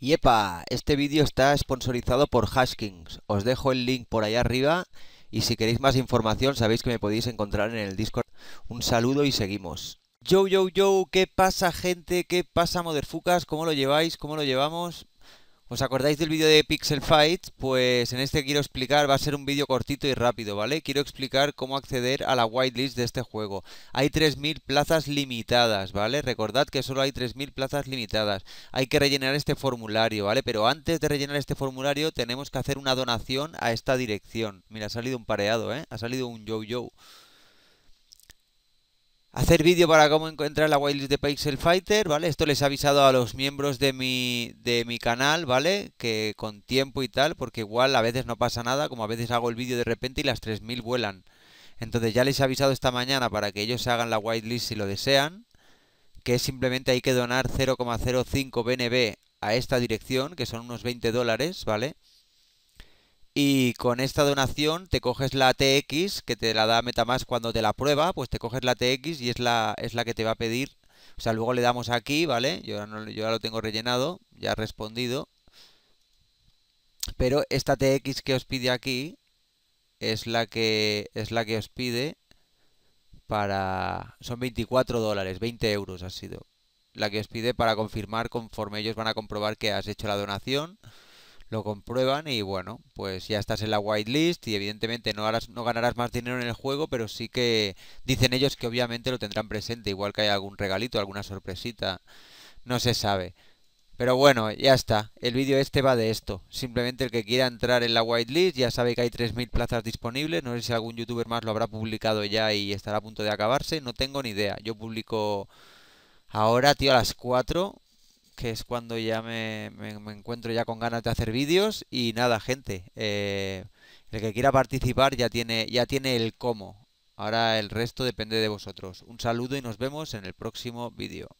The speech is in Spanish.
¡Yepa! este vídeo está sponsorizado por Haskings. Os dejo el link por allá arriba y si queréis más información sabéis que me podéis encontrar en el Discord. Un saludo y seguimos. Yo, yo, yo, ¿qué pasa gente? ¿Qué pasa, Motherfucas? ¿Cómo lo lleváis? ¿Cómo lo llevamos? ¿Os acordáis del vídeo de Pixel Fight? Pues en este quiero explicar, va a ser un vídeo cortito y rápido, ¿vale? Quiero explicar cómo acceder a la whitelist de este juego. Hay 3.000 plazas limitadas, ¿vale? Recordad que solo hay 3.000 plazas limitadas. Hay que rellenar este formulario, ¿vale? Pero antes de rellenar este formulario tenemos que hacer una donación a esta dirección. Mira, ha salido un pareado, ¿eh? Ha salido un yo-yo hacer vídeo para cómo encontrar la whitelist de Pixel Fighter, ¿vale? Esto les he avisado a los miembros de mi, de mi canal, ¿vale? Que con tiempo y tal, porque igual a veces no pasa nada, como a veces hago el vídeo de repente y las 3.000 vuelan. Entonces ya les he avisado esta mañana para que ellos hagan la whitelist si lo desean, que simplemente hay que donar 0,05 BNB a esta dirección, que son unos 20 dólares, ¿vale? Y con esta donación te coges la TX, que te la da Metamask cuando te la prueba, pues te coges la TX y es la, es la que te va a pedir. O sea, luego le damos aquí, ¿vale? Yo, no, yo ya lo tengo rellenado, ya respondido. Pero esta TX que os pide aquí es la que, es la que os pide para... Son 24 dólares, 20 euros ha sido. La que os pide para confirmar conforme ellos van a comprobar que has hecho la donación lo comprueban y bueno, pues ya estás en la whitelist y evidentemente no, harás, no ganarás más dinero en el juego, pero sí que dicen ellos que obviamente lo tendrán presente, igual que hay algún regalito, alguna sorpresita, no se sabe. Pero bueno, ya está, el vídeo este va de esto. Simplemente el que quiera entrar en la whitelist ya sabe que hay 3.000 plazas disponibles, no sé si algún youtuber más lo habrá publicado ya y estará a punto de acabarse, no tengo ni idea. Yo publico ahora, tío, a las 4 que es cuando ya me, encuentro ya con ganas de hacer vídeos. Y nada, gente, eh, el que quiera participar ya tiene, ya tiene el cómo. Ahora el resto depende de vosotros. Un saludo y nos vemos en el próximo vídeo.